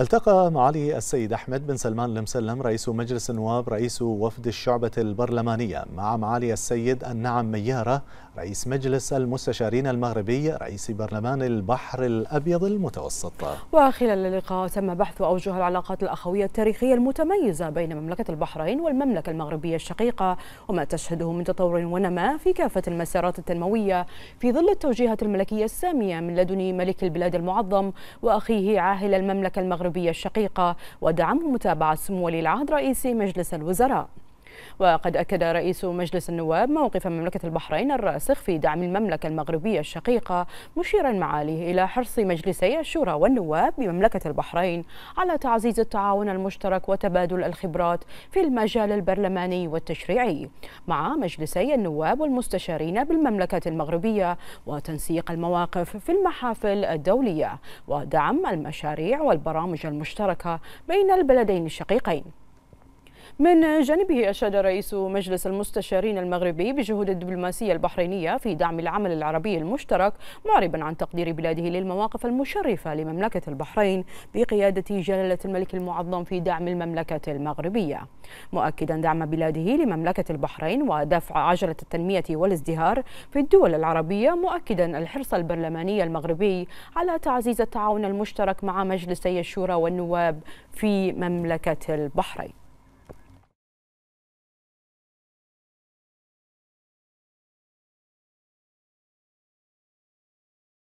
التقى معالي السيد أحمد بن سلمان المسلم رئيس مجلس النواب رئيس وفد الشعبة البرلمانية مع معالي السيد النعم ميارة رئيس مجلس المستشارين المغربي رئيس برلمان البحر الأبيض المتوسط وخلال اللقاء تم بحث أوجه العلاقات الأخوية التاريخية المتميزة بين مملكة البحرين والمملكة المغربية الشقيقة وما تشهده من تطور ونماء في كافة المسارات التنموية في ظل التوجيهات الملكية السامية من لدن ملك البلاد المعظم وأخيه عاهل المملكة المغربية المغربية الشقيقة ودعمه متابعة سمو ولي العهد رئيس مجلس الوزراء وقد أكد رئيس مجلس النواب موقف مملكة البحرين الراسخ في دعم المملكة المغربية الشقيقة مشيرا معاليه إلى حرص مجلسي الشورى والنواب بمملكة البحرين على تعزيز التعاون المشترك وتبادل الخبرات في المجال البرلماني والتشريعي مع مجلسي النواب والمستشارين بالمملكة المغربية وتنسيق المواقف في المحافل الدولية ودعم المشاريع والبرامج المشتركة بين البلدين الشقيقين من جانبه أشاد رئيس مجلس المستشارين المغربي بجهود الدبلوماسية البحرينية في دعم العمل العربي المشترك معربا عن تقدير بلاده للمواقف المشرفة لمملكة البحرين بقيادة جلالة الملك المعظم في دعم المملكة المغربية مؤكدا دعم بلاده لمملكة البحرين ودفع عجلة التنمية والازدهار في الدول العربية مؤكدا الحرص البرلماني المغربي على تعزيز التعاون المشترك مع مجلسي الشورى والنواب في مملكة البحرين